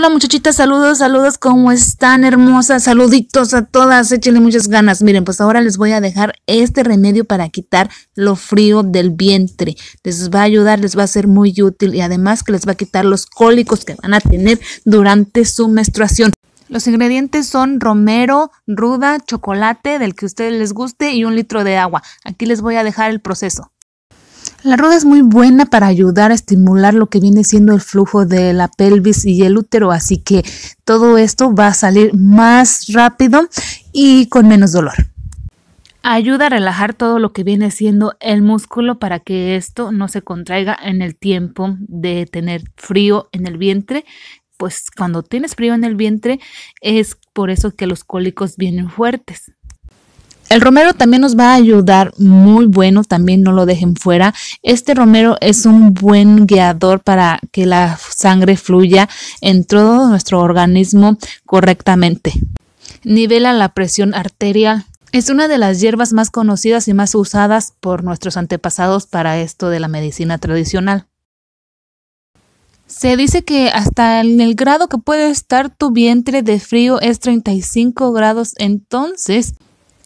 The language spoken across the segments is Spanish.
Hola muchachitas, saludos, saludos, ¿cómo están hermosas? Saluditos a todas, échenle muchas ganas. Miren, pues ahora les voy a dejar este remedio para quitar lo frío del vientre. Les va a ayudar, les va a ser muy útil y además que les va a quitar los cólicos que van a tener durante su menstruación. Los ingredientes son romero, ruda, chocolate, del que a ustedes les guste y un litro de agua. Aquí les voy a dejar el proceso. La rueda es muy buena para ayudar a estimular lo que viene siendo el flujo de la pelvis y el útero, así que todo esto va a salir más rápido y con menos dolor. Ayuda a relajar todo lo que viene siendo el músculo para que esto no se contraiga en el tiempo de tener frío en el vientre. Pues cuando tienes frío en el vientre es por eso que los cólicos vienen fuertes. El romero también nos va a ayudar, muy bueno, también no lo dejen fuera. Este romero es un buen guiador para que la sangre fluya en todo nuestro organismo correctamente. Nivela la presión arterial. Es una de las hierbas más conocidas y más usadas por nuestros antepasados para esto de la medicina tradicional. Se dice que hasta en el grado que puede estar tu vientre de frío es 35 grados, entonces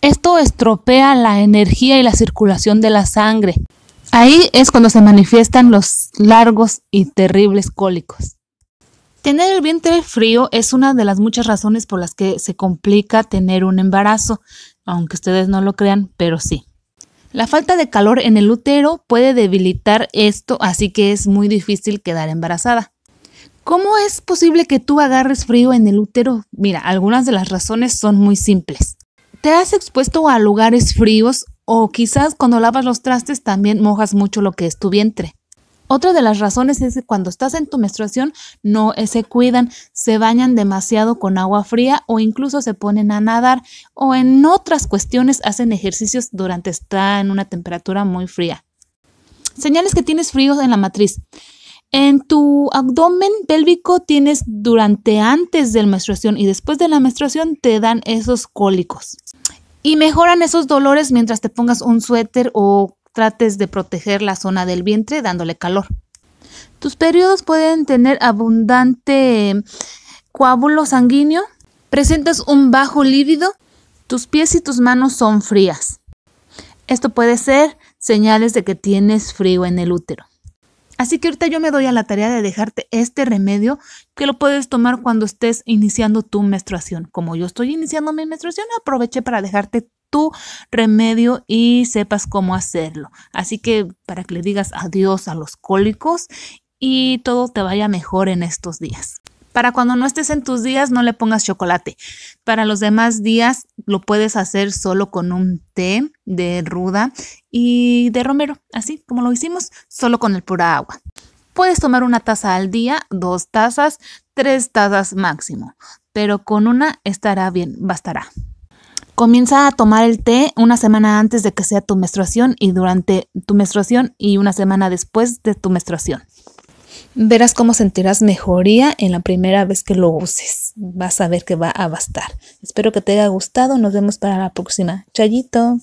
esto estropea la energía y la circulación de la sangre. Ahí es cuando se manifiestan los largos y terribles cólicos. Tener el vientre frío es una de las muchas razones por las que se complica tener un embarazo, aunque ustedes no lo crean, pero sí. La falta de calor en el útero puede debilitar esto, así que es muy difícil quedar embarazada. ¿Cómo es posible que tú agarres frío en el útero? Mira, algunas de las razones son muy simples. ¿Te has expuesto a lugares fríos o quizás cuando lavas los trastes también mojas mucho lo que es tu vientre? Otra de las razones es que cuando estás en tu menstruación no se cuidan, se bañan demasiado con agua fría o incluso se ponen a nadar o en otras cuestiones hacen ejercicios durante estar en una temperatura muy fría. Señales que tienes frío en la matriz. En tu abdomen pélvico tienes durante antes de la menstruación y después de la menstruación te dan esos cólicos. Y mejoran esos dolores mientras te pongas un suéter o trates de proteger la zona del vientre dándole calor. Tus periodos pueden tener abundante coágulo sanguíneo, presentas un bajo lívido, tus pies y tus manos son frías. Esto puede ser señales de que tienes frío en el útero. Así que ahorita yo me doy a la tarea de dejarte este remedio que lo puedes tomar cuando estés iniciando tu menstruación. Como yo estoy iniciando mi menstruación, aproveché para dejarte tu remedio y sepas cómo hacerlo. Así que para que le digas adiós a los cólicos y todo te vaya mejor en estos días. Para cuando no estés en tus días, no le pongas chocolate. Para los demás días, lo puedes hacer solo con un té de ruda y de romero, así como lo hicimos, solo con el pura agua. Puedes tomar una taza al día, dos tazas, tres tazas máximo, pero con una estará bien, bastará. Comienza a tomar el té una semana antes de que sea tu menstruación y durante tu menstruación y una semana después de tu menstruación verás cómo sentirás mejoría en la primera vez que lo uses. Vas a ver que va a bastar. Espero que te haya gustado. Nos vemos para la próxima. Chayito.